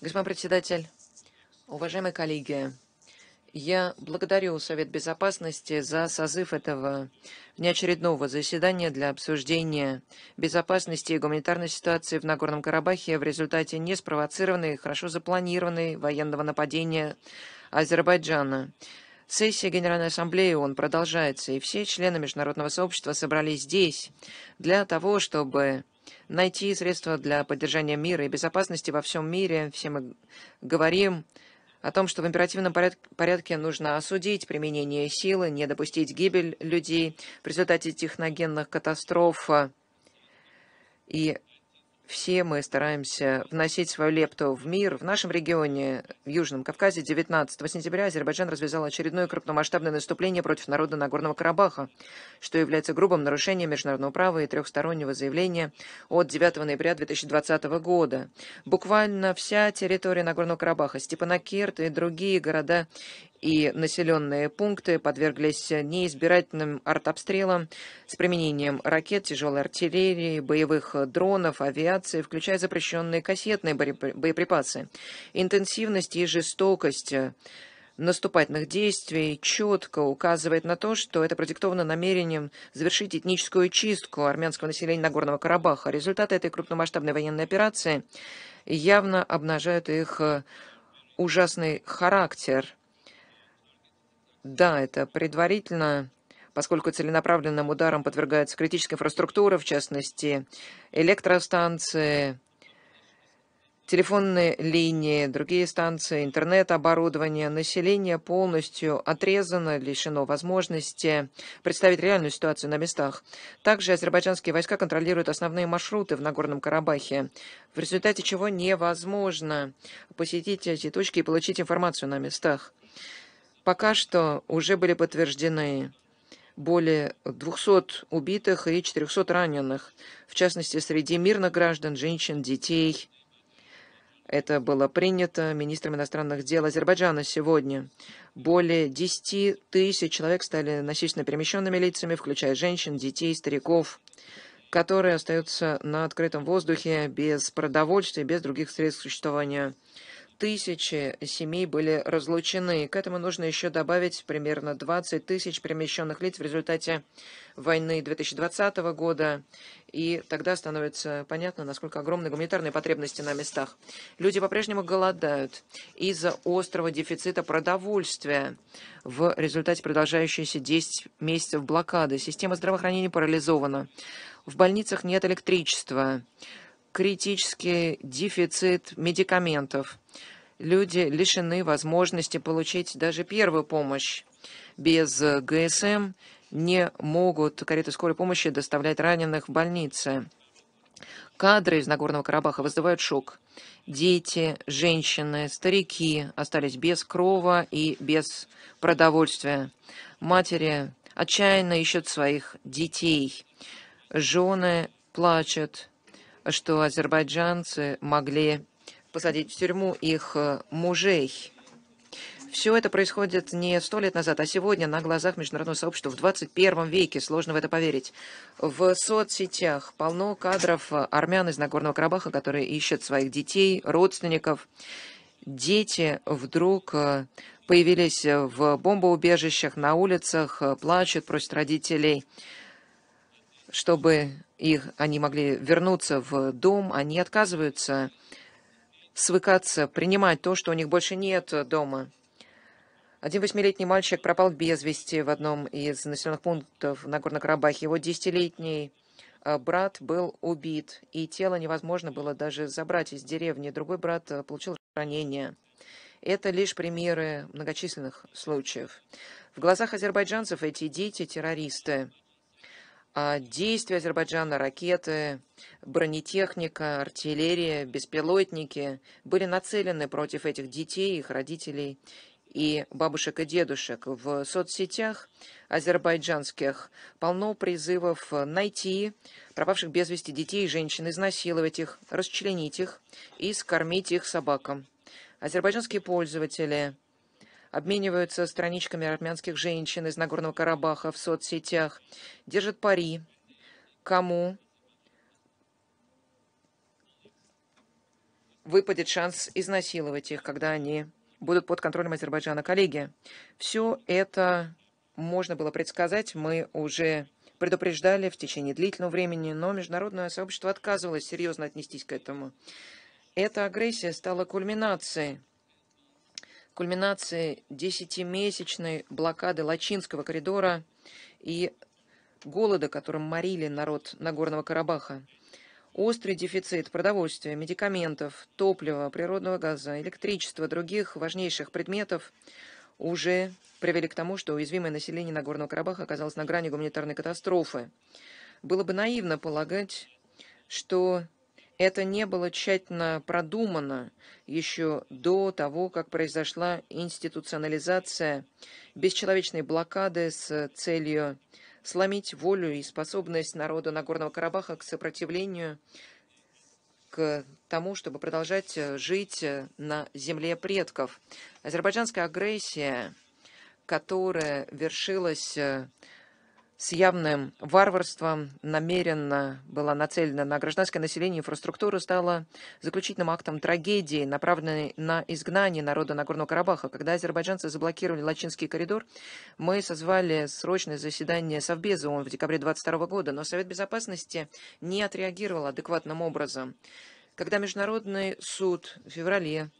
Господин председатель, уважаемые коллеги, я благодарю Совет Безопасности за созыв этого неочередного заседания для обсуждения безопасности и гуманитарной ситуации в Нагорном Карабахе в результате неспровоцированной хорошо запланированной военного нападения Азербайджана. Сессия Генеральной Ассамблеи ООН продолжается, и все члены международного сообщества собрались здесь для того, чтобы найти средства для поддержания мира и безопасности во всем мире. Все мы говорим о том, что в императивном порядке нужно осудить применение силы, не допустить гибель людей в результате техногенных катастроф а, и все мы стараемся вносить свою лепту в мир. В нашем регионе, в Южном Кавказе, 19 сентября Азербайджан развязал очередное крупномасштабное наступление против народа Нагорного Карабаха, что является грубым нарушением международного права и трехстороннего заявления от 9 ноября 2020 года. Буквально вся территория Нагорного Карабаха, Степанакерт и другие города и населенные пункты подверглись неизбирательным артобстрелам с применением ракет, тяжелой артиллерии, боевых дронов, авиации, включая запрещенные кассетные боеприпасы. Интенсивность и жестокость наступательных действий четко указывает на то, что это продиктовано намерением завершить этническую чистку армянского населения Нагорного Карабаха. Результаты этой крупномасштабной военной операции явно обнажают их ужасный характер – да, это предварительно, поскольку целенаправленным ударом подвергается критическая инфраструктура, в частности, электростанции, телефонные линии, другие станции, интернет-оборудование. Население полностью отрезано, лишено возможности представить реальную ситуацию на местах. Также азербайджанские войска контролируют основные маршруты в Нагорном Карабахе, в результате чего невозможно посетить эти точки и получить информацию на местах. Пока что уже были подтверждены более 200 убитых и 400 раненых, в частности, среди мирных граждан, женщин, детей. Это было принято министром иностранных дел Азербайджана сегодня. Более 10 тысяч человек стали насильственно перемещенными лицами, включая женщин, детей, стариков, которые остаются на открытом воздухе без продовольствия, без других средств существования тысячи семей были разлучены. К этому нужно еще добавить примерно 20 тысяч перемещенных лиц в результате войны 2020 года. И тогда становится понятно, насколько огромны гуманитарные потребности на местах. Люди по-прежнему голодают из-за острого дефицита продовольствия в результате продолжающейся 10 месяцев блокады. Система здравоохранения парализована. В больницах нет электричества критический дефицит медикаментов. Люди лишены возможности получить даже первую помощь. Без э, ГСМ не могут кареты скорой помощи доставлять раненых в больницы. Кадры из Нагорного Карабаха вызывают шок. Дети, женщины, старики остались без крова и без продовольствия. Матери отчаянно ищут своих детей. Жены плачут, что азербайджанцы могли посадить в тюрьму их э, мужей. Все это происходит не сто лет назад, а сегодня на глазах международного сообщества в 21 веке. Сложно в это поверить. В соцсетях полно кадров э, армян из Нагорного Карабаха, которые ищут своих детей, родственников. Дети вдруг э, появились в бомбоубежищах, на улицах, плачут, просят родителей, чтобы их, они могли вернуться в дом, они отказываются свыкаться, принимать то, что у них больше нет дома. Один восьмилетний мальчик пропал без вести в одном из населенных пунктов Нагорного Карабахе. Его десятилетний э, брат был убит, и тело невозможно было даже забрать из деревни. Другой брат э, получил ранение. Это лишь примеры многочисленных случаев. В глазах азербайджанцев эти дети – террористы. А, действия Азербайджана, ракеты, бронетехника, артиллерия, беспилотники были нацелены против этих детей, их родителей и бабушек и дедушек. В соцсетях азербайджанских полно призывов найти пропавших без вести детей и женщин, изнасиловать их, расчленить их и скормить их собакам. Азербайджанские пользователи обмениваются страничками армянских женщин из Нагорного Карабаха в соцсетях, держат пари, кому выпадет шанс изнасиловать их, когда они будут под контролем Азербайджана. Коллеги, все это можно было предсказать, мы уже предупреждали в течение длительного времени, но международное сообщество отказывалось серьезно отнестись к этому. Эта агрессия стала кульминацией кульминации десятимесячной блокады Лачинского коридора и голода, которым морили народ Нагорного Карабаха. Острый дефицит продовольствия, медикаментов, топлива, природного газа, электричества, других важнейших предметов уже привели к тому, что уязвимое население Нагорного Карабаха оказалось на грани гуманитарной катастрофы. Было бы наивно полагать, что это не было тщательно продумано еще до того, как произошла институционализация бесчеловечной блокады с целью сломить волю и способность народа Нагорного Карабаха к сопротивлению, к тому, чтобы продолжать э, жить э, на земле предков. Азербайджанская агрессия, которая вершилась э, с явным варварством намеренно была нацелена на гражданское население Инфраструктура стала заключительным актом трагедии, направленной на изгнание народа Нагорного Карабаха. Когда азербайджанцы заблокировали Лачинский коридор, мы созвали срочное заседание Совбеза ООН в декабре 2022 года, но Совет Безопасности не отреагировал адекватным образом. Когда Международный суд в феврале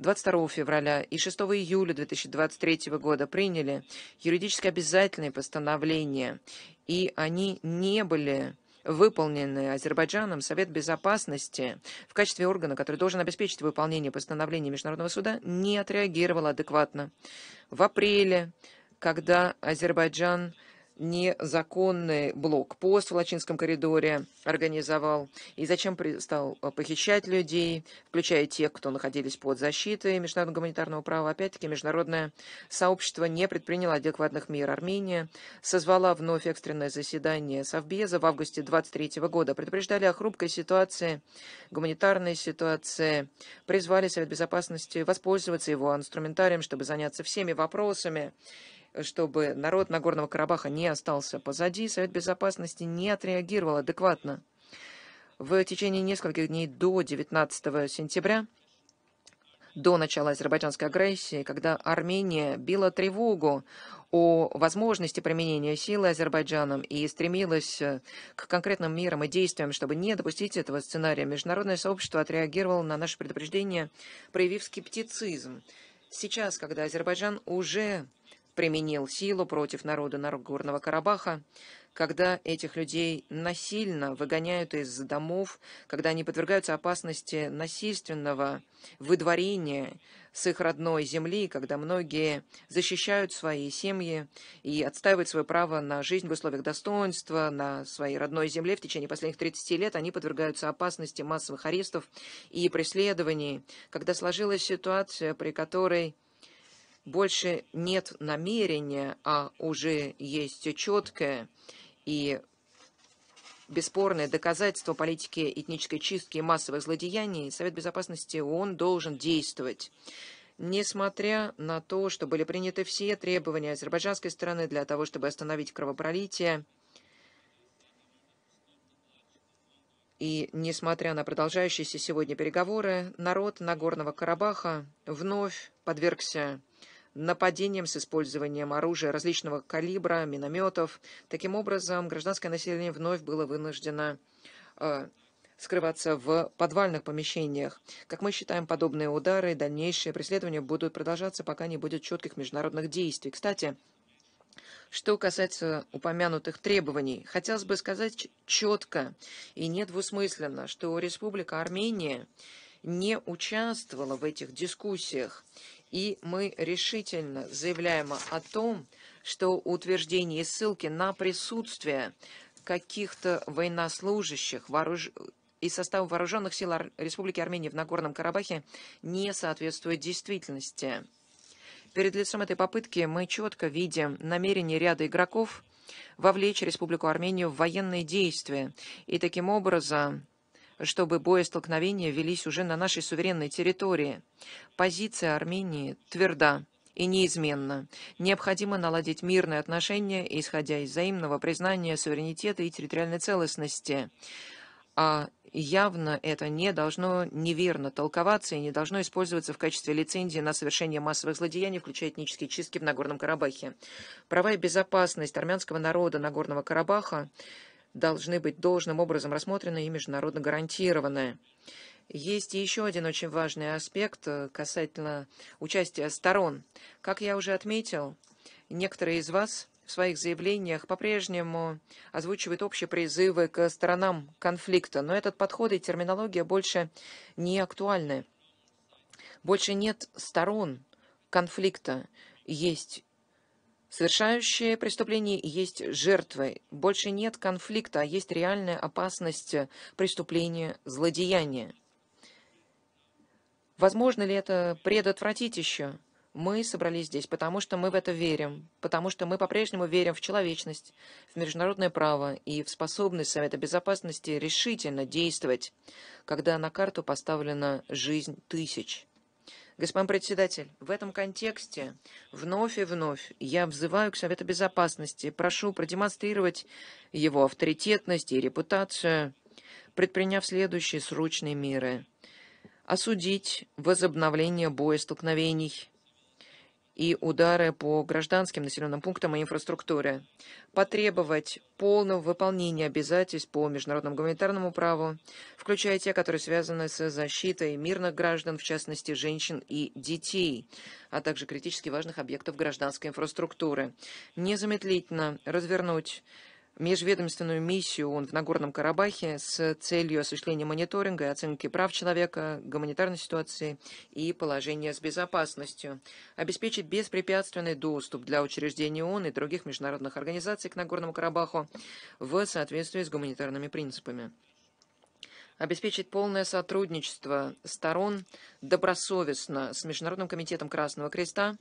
22 февраля и 6 июля 2023 года приняли юридически обязательные постановления, и они не были выполнены Азербайджаном, Совет Безопасности в качестве органа, который должен обеспечить выполнение постановления Международного суда, не отреагировал адекватно. В апреле, когда Азербайджан незаконный блокпост в Лачинском коридоре организовал и зачем стал э, похищать людей, включая тех, кто находились под защитой международного гуманитарного права. Опять-таки, международное сообщество не предприняло адекватных мер. Армения созвала вновь экстренное заседание Совбеза в августе 23 года. Предупреждали о хрупкой ситуации, гуманитарной ситуации. Призвали Совет Безопасности воспользоваться его инструментарием, чтобы заняться всеми вопросами чтобы народ Нагорного Карабаха не остался позади, Совет Безопасности не отреагировал адекватно. В течение нескольких дней до 19 сентября, до начала азербайджанской агрессии, когда Армения била тревогу о возможности применения силы Азербайджаном и стремилась э, к конкретным мерам и действиям, чтобы не допустить этого сценария, международное сообщество отреагировало на наше предупреждение, проявив скептицизм. Сейчас, когда Азербайджан уже применил силу против народа Нагорного Карабаха, когда этих людей насильно выгоняют из домов, когда они подвергаются опасности насильственного выдворения с их родной земли, когда многие защищают свои семьи и отстаивают свое право на жизнь в условиях достоинства, на своей родной земле. В течение последних 30 лет они подвергаются опасности массовых арестов и преследований, когда сложилась ситуация, при которой больше нет намерения, а уже есть четкое и бесспорное доказательство политики этнической чистки и массовых злодеяний, Совет Безопасности ООН должен действовать. Несмотря на то, что были приняты все требования азербайджанской стороны для того, чтобы остановить кровопролитие, И, несмотря на продолжающиеся сегодня переговоры, народ Нагорного Карабаха вновь подвергся нападением с использованием оружия различного калибра, минометов. Таким образом, гражданское население вновь было вынуждено э, скрываться в подвальных помещениях. Как мы считаем, подобные удары и дальнейшие преследования будут продолжаться, пока не будет четких международных действий. Кстати, что касается упомянутых требований, хотелось бы сказать четко и недвусмысленно, что Республика Армения не участвовала в этих дискуссиях и мы решительно заявляем о том, что утверждение ссылки на присутствие каких-то военнослужащих вооруж... из состава вооруженных сил Ар... Республики Армении в Нагорном Карабахе не соответствует действительности. Перед лицом этой попытки мы четко видим намерение ряда игроков вовлечь Республику Армению в военные действия и таким образом чтобы боестолкновения велись уже на нашей суверенной территории. Позиция Армении тверда и неизменна. Необходимо наладить мирные отношения, исходя из взаимного признания суверенитета и территориальной целостности. А явно это не должно неверно толковаться и не должно использоваться в качестве лицензии на совершение массовых злодеяний, включая этнические чистки в Нагорном Карабахе. Права и безопасность армянского народа Нагорного Карабаха должны быть должным образом рассмотрены и международно гарантированы. Есть еще один очень важный аспект э, касательно участия сторон. Как я уже отметил, некоторые из вас в своих заявлениях по-прежнему озвучивают общие призывы к сторонам конфликта, но этот подход и терминология больше не актуальны. Больше нет сторон конфликта, есть Совершающие преступление есть жертвой. Больше нет конфликта, а есть реальная опасность преступления, злодеяния. Возможно ли это предотвратить еще? Мы собрались здесь, потому что мы в это верим, потому что мы по-прежнему верим в человечность, в международное право и в способность Совета Безопасности решительно действовать, когда на карту поставлена жизнь тысяч. Господин председатель, в этом контексте вновь и вновь я взываю к Совету Безопасности, прошу продемонстрировать его авторитетность и репутацию, предприняв следующие срочные меры. Осудить возобновление боестолкновений и удары по гражданским населенным пунктам и инфраструктуре. Потребовать полного выполнения обязательств по международному гуманитарному праву, включая те, которые связаны с защитой мирных граждан, в частности женщин и детей, а также критически важных объектов гражданской инфраструктуры. Незамедлительно развернуть межведомственную миссию ООН в Нагорном Карабахе с целью осуществления мониторинга и оценки прав человека, гуманитарной ситуации и положения с безопасностью, обеспечить беспрепятственный доступ для учреждений ООН и других международных организаций к Нагорному Карабаху в соответствии с гуманитарными принципами обеспечить полное сотрудничество сторон добросовестно с Международным комитетом Красного Креста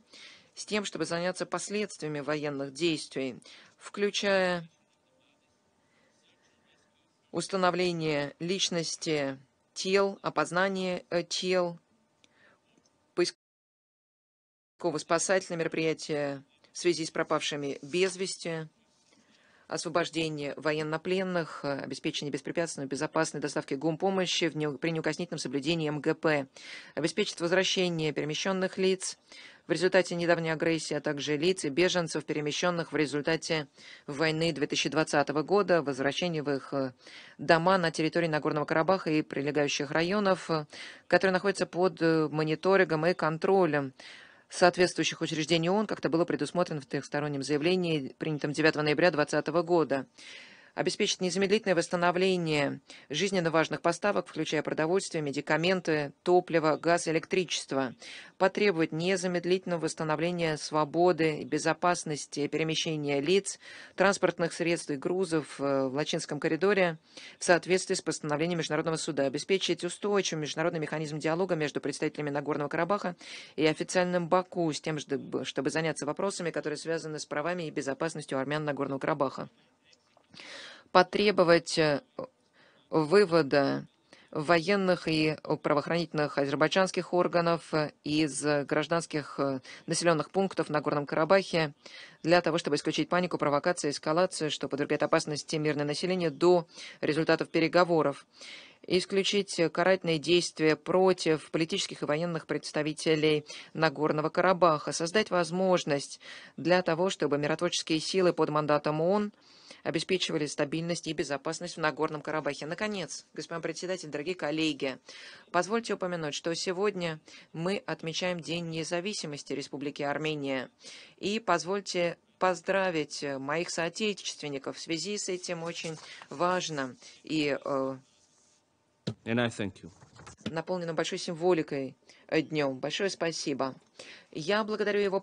с тем, чтобы заняться последствиями военных действий, включая установление личности тел, опознание э, тел, поисково-спасательные мероприятия в связи с пропавшими без вести, освобождение военнопленных, э, обеспечение беспрепятственной безопасной доставки гумпомощи в не... при неукоснительном соблюдении МГП, обеспечить возвращение перемещенных лиц, в результате недавней агрессии, а также лиц и беженцев, перемещенных в результате войны 2020 года, возвращения в их э, дома на территории Нагорного Карабаха и прилегающих районов, э, которые находятся под э, мониторингом и контролем соответствующих учреждений ООН, как это было предусмотрено в трехстороннем заявлении, принятом 9 ноября 2020 года обеспечит незамедлительное восстановление жизненно важных поставок, включая продовольствие, медикаменты, топливо, газ, электричество, потребовать незамедлительного восстановления свободы и безопасности перемещения лиц, транспортных средств и грузов э, в Лачинском коридоре в соответствии с постановлением Международного суда, обеспечить устойчивый международный механизм диалога между представителями Нагорного Карабаха и официальным Баку с тем, чтобы заняться вопросами, которые связаны с правами и безопасностью армян Нагорного Карабаха потребовать э, вывода военных и правоохранительных азербайджанских органов э, из гражданских э, населенных пунктов на Горном Карабахе для того, чтобы исключить панику, провокацию, эскалацию, что подвергает опасности мирное население до результатов переговоров исключить карательные действия против политических и военных представителей Нагорного Карабаха, создать возможность для того, чтобы миротворческие силы под мандатом ООН обеспечивали стабильность и безопасность в Нагорном Карабахе. Наконец, господин председатель, дорогие коллеги, позвольте упомянуть, что сегодня мы отмечаем День независимости Республики Армения. И позвольте поздравить э, моих соотечественников. В связи с этим очень важно и э, наполнено большой символикой э, днем. Большое спасибо. Я благодарю его